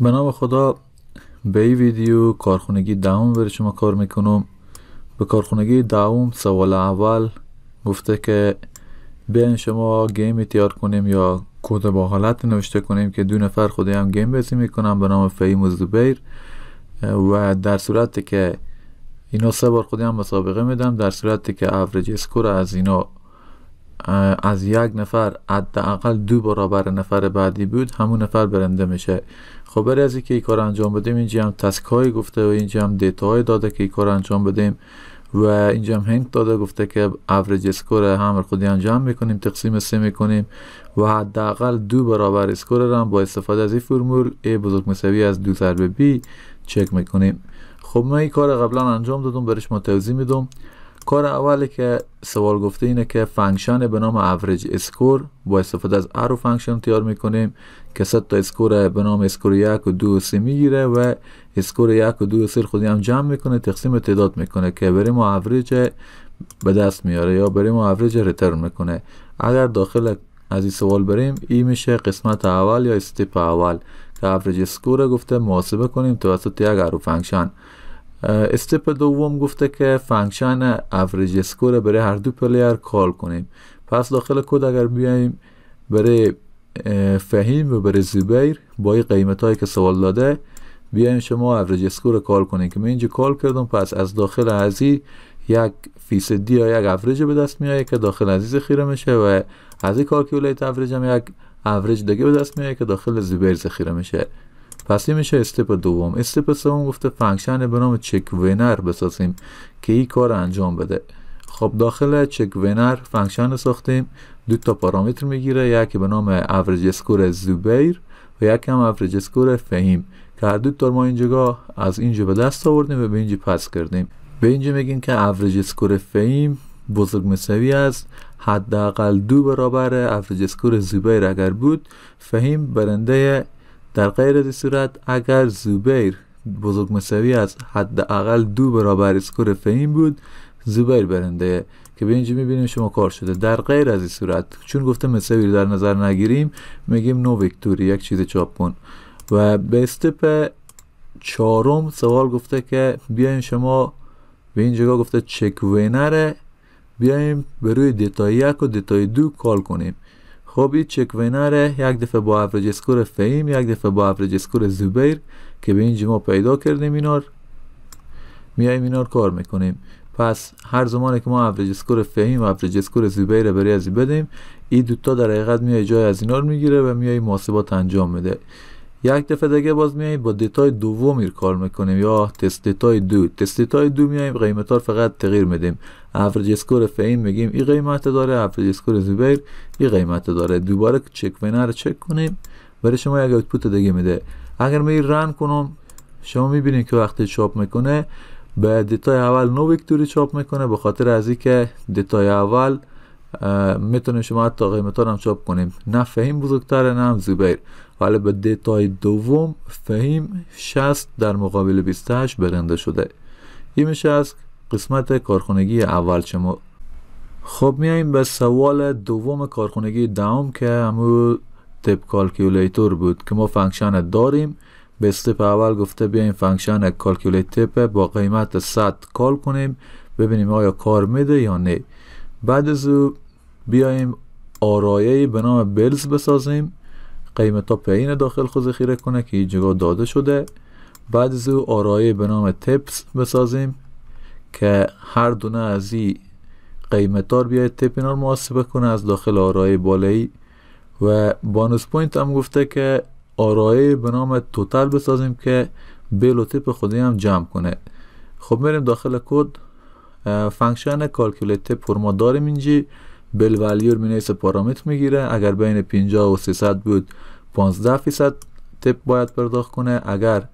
به نام خدا به این ویدیو کارخونگی دوم بر شما کار میکنم به کارخونگی دوم سوال اول گفته که بیاین شما گیم تیار کنیم یا کد با حالت نوشته کنیم که دو نفر خودی هم گیم بازی میکنم به نام فهیم و زبیر و در صورتی که اینا سه بار خودی هم مسابقه میدم در صورتی که اوریج اسکور از اینا از یک نفر حداقل دو برابر نفر بعدی بود همون نفر برنده میشه خب برای از این کار انجام بدیم اینجا هم تسک های گفته و اینجا هم دیتا های داده که این کار انجام بدیم و اینجا هم هند داده گفته که افریج سکور هم خودی انجام میکنیم تقسیم سه میکنیم و حداقل دو برابر سکور را هم با استفاده از این فرمول ای بزرگ مساوی از دو ضرب بی چک میکنیم خب من این کار قبلا انجام دادم برش ما توضیح میدم کار اولی که سوال گفته اینه که فانکشن به نام اوریج اسکور با استفاده از ارو فانکشن تیار میکنیم که صد تا اسکور به نام اسکور یک و دو و سه میگیره و اسکور یک و دو و سه خودی هم جمع میکنه تقسیم تعداد میکنه که بریم ما اوریج به دست میاره یا بریم ما اوریج ریترن میکنه اگر داخل از این سوال بریم این میشه قسمت اول یا استپ اول که اوریج اسکور گفته محاسبه کنیم توسط یک ارو فانکشن استپ دوم گفته که فانکشن اوریج اسکور برای هر دو پلیر کال کنیم پس داخل کد اگر بیایم برای فهیم و برای زبیر با قیمت هایی که سوال داده بیایم شما اوریج اسکور کال کنیم که من اینجا کال کردم پس از داخل ازی یک فیصدی یا یک اوریج به دست میایه که داخل عزیز ذخیره میشه و از این کالکیولیت اوریج هم یک اوریج دیگه به دست میایه که داخل زبیر ذخیره میشه پس این میشه استپ دوم استپ سوم گفته فنکشن به نام چک وینر بسازیم که این کار انجام بده خب داخل چک وینر فانکشن ساختیم دو تا پارامتر میگیره یکی به نام اوریج اسکور زوبیر و یکی هم اوریج اسکور فهیم که هر دو تا ما اینجا از اینجا به دست آوردیم و به اینجا پس کردیم به اینجا میگیم که اوریج اسکور فهیم بزرگ مساوی است حداقل دو برابر اوریج اسکور زوبیر اگر بود فهیم برنده در غیر صورت اگر زوبیر بزرگ مساوی از حداقل دو برابر اسکور فهیم بود زوبیر برنده که به اینجا میبینیم شما کار شده در غیر از این صورت چون گفته مساوی در نظر نگیریم میگیم نو ویکتوری یک چیز چاپ کن و به استپ چهارم سوال گفته که بیاین شما به این جگاه گفته چک وینره بیایم به روی دیتای یک و دیتای دو کال کنیم خوبی چک وینره یک دفعه با افراج اسکور فهیم یک دفعه با افراج اسکور زبیر که به این ما پیدا کردیم اینار میایم اینار کار میکنیم پس هر زمانی که ما افراج اسکور فهیم و اوریج اسکور زبیر بری از بدیم این دوتا در حقیقت میای جای از اینار میگیره و میای محاسبات انجام میده یک دفعه دیگه باز میایم با دیتای دوم کار میکنیم یا تست دیتای دو تست دیتای دو میایم قیمت ها فقط تغییر میدیم اوریج اسکور فین میگیم این قیمت داره اوریج اسکور زبیر این قیمت داره دوباره چک وینر رو چک کنیم برای شما یک آوتپوت دیگه میده اگر می رن کنم شما میبینید که وقتی چاپ میکنه به دیتای اول نو ویکتوری چاپ میکنه به خاطر از اینکه دیتای اول میتونیم شما حتی قیمتا هم چاپ کنیم نه فهیم بزرگتره نه هم زبیر ولی به دیتای دوم فهیم 60 در مقابل 28 برنده شده این میشه از قسمت کارخونگی اول شما خب میاییم به سوال دوم کارخونگی دوم که همو تپ کالکیولیتور بود که ما فنکشن داریم به استپ اول گفته بیایم فنکشن کالکیولیت با قیمت 100 کال کنیم ببینیم آیا کار میده یا نه بعد از بیایم آرایه به نام بلز بسازیم قیمت ها پایین داخل خود ذخیره کنه که جگاه داده شده بعد از او آرایه به نام تپس بسازیم که هر دونه از این ها بیاید تپین رو محاسبه کنه از داخل آرایه بالایی و بانوس پوینت هم گفته که آرایه به نام توتال بسازیم که بیل و تپ خودی هم جمع کنه خب میریم داخل کد فنکشن کالکولیت تپ ما داریم اینجی بل والیور می نویسه پارامتر میگیره اگر بین 50 و 300 بود 15 فیصد تپ باید پرداخت کنه اگر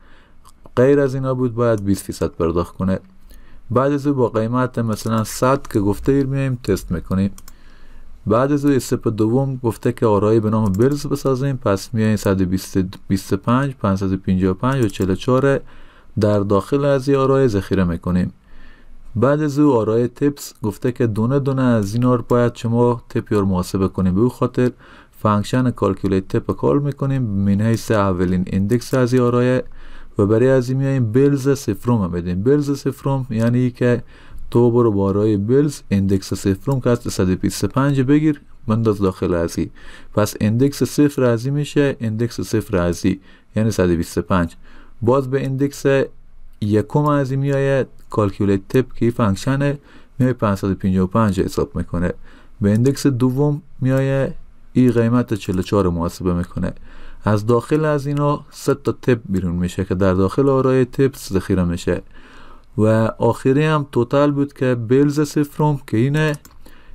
غیر از اینا بود باید 20 فیصد پرداخت کنه بعد از او با قیمت مثلا 100 که گفته ایر میایم تست میکنیم بعد از او استپ دوم گفته که آرایی به نام برز بسازیم پس میاییم 125 555 و 44 در داخل از آرای ذخیره میکنیم بعد از او آرای تپس گفته که دونه دونه از این آر باید شما تپ یار محاسبه کنیم به او خاطر فانکشن کالکولیت تپ کال میکنیم من اولین اندکس از ای آرای و برای از این میاییم بلز سفروم هم بدیم بلز سفروم یعنی ای که تو برو آرای بلز اندکس سفروم که از 125 بگیر منداز داخل ازی پس اندکس صفر ازی میشه ایندکس صفر ازی یعنی 125 باز به اندکس یکم از این میآید کالکیولیت تپ که فنکشنه میای 555 حساب میکنه به اندکس دوم میایه این قیمت 44 محاسبه میکنه از داخل از اینا سه تا تپ بیرون میشه که در داخل آرای تپ ذخیره میشه و آخری هم توتال بود که بلز سفرم که اینه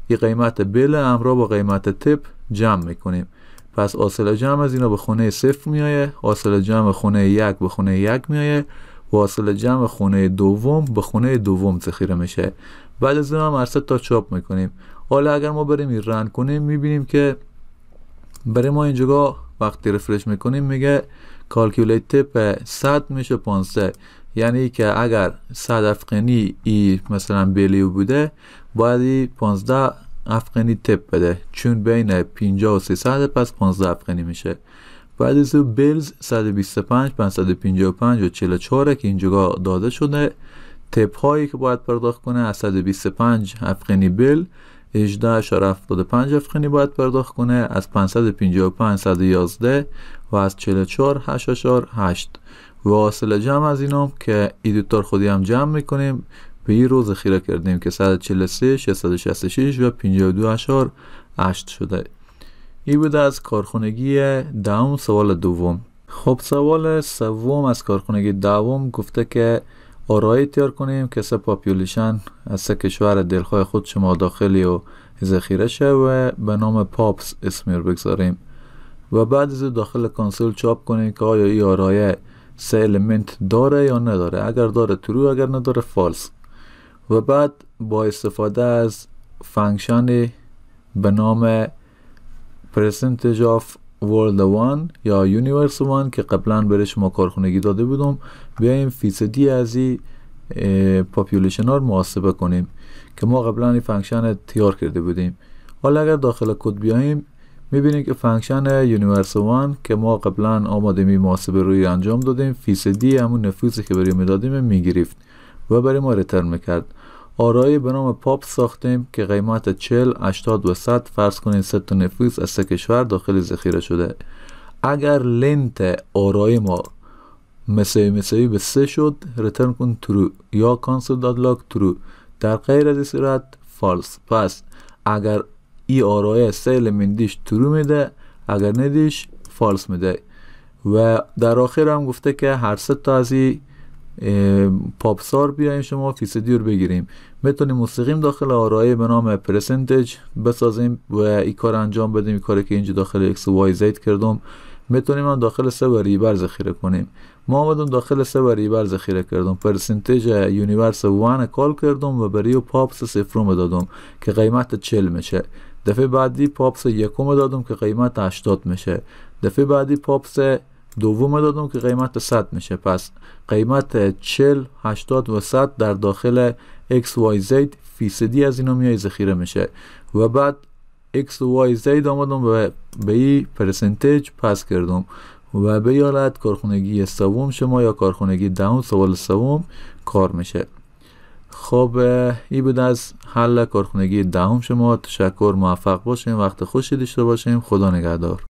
ای قیمت بل امرا با قیمت تپ جمع میکنیم پس آسل جمع از اینا به خونه صفر میایه آسل جمع خونه یک به خونه یک میایه فاصله جمع خونه دوم به خونه دوم ذخیره میشه بعد از اون هم هر تا چاپ میکنیم حالا اگر ما بریم این رن کنیم میبینیم که برای ما اینجا وقتی رفرش میکنیم میگه کالکیولیت تپ 100 میشه 500 یعنی که اگر 100 افغانی ای مثلا بیلیو بوده باید 15 افغانی تپ بده چون بین 50 و 300 پس 15 افغانی میشه بعد از بیلز 125 555 و 44 که اینجا داده شده تپ هایی که باید پرداخت کنه از 125 افغانی بل 18.75 افغانی باید پرداخت کنه از 555 111 و از 44 8 و حاصل جمع از هم که ایدیتور خودی هم جمع میکنیم به این روز خیره کردیم که 143 666 و 52 اشار 8 شده ای بوده از کارخونگی دهم سوال دوم خب سوال سوم از کارخونگی دوم گفته که آرای تیار کنیم که سه پاپیولیشن از سه کشور دلخواه خود شما داخلی و ذخیره شه و به نام پاپس رو بگذاریم و بعد از داخل کنسول چاپ کنیم که آیا این آرایه سه المنت داره یا نداره اگر داره ترو اگر نداره فالس و بعد با استفاده از فانکشن به نام پرسنتج آف ورلد وان یا یونیورس وان که قبلا برش ما کارخونگی داده بودم بیایم فیصدی از این پاپیولیشن ها محاسبه کنیم که ما قبلا این فنکشن تیار کرده بودیم حالا اگر داخل کد بیایم میبینیم که فنکشن یونیورس وان که ما قبلا آماده می محاسبه روی انجام دادیم فیصدی همون نفوذی که برای میدادیم میگرفت و برای ما ریترن میکرد آرای به نام پاپ ساختیم که قیمت 40 80 و 100 فرض کنین 3 تا نفوس از سه کشور داخل ذخیره شده اگر لنت آرای ما مساوی مساوی به 3 شد ریترن کن ترو یا کانسل داد لاک ترو در غیر از این صورت فالس پس اگر ای آرای سه المنتیش ترو میده اگر ندیش فالس میده و در آخر هم گفته که هر سه تا از این پاپسار بیایم شما فیسدی رو بگیریم میتونیم مستقیم داخل آرایه به نام پرسنتج بسازیم و این کار انجام بدیم این کاری که اینجا داخل ایکس و وای زید کردم میتونیم هم داخل سه ریبر ذخیره کنیم ما آمدم داخل سه ریبر ذخیره کردم پرسنتج یونیورس وان کال کردم و برای پاپس رو دادم که قیمت 40 میشه دفعه بعدی پاپس یکم دادم که قیمت 80 میشه دفعه بعدی پاپس دوم دادم که قیمت 100 میشه پس قیمت 40 80 و 100 در داخل XYZ فیصدی از اینو میای ذخیره میشه و بعد XYZ آمدم و به این پرسنتج پس کردم و به حالت کارخونگی سوم شما یا کارخونگی دهم سوال سوم کار میشه خب این بود از حل کارخونگی دهم شما تشکر موفق باشیم وقت خوشی داشته باشیم خدا نگهدار